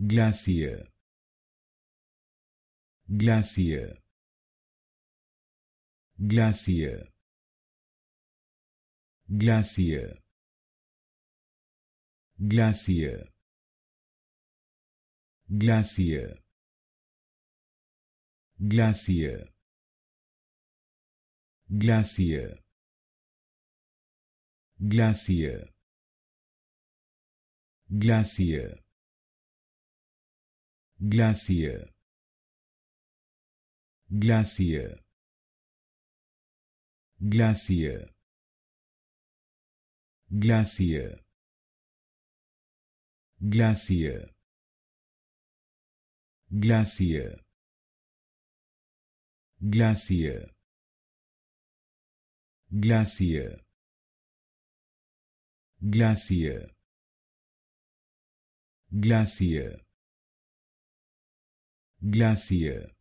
glacier glacier glacier glacier glacier glacier glacier glacier glacier glacier glacier glacier glacier glacier glacier glacier glacier glacier glacier glacier glacier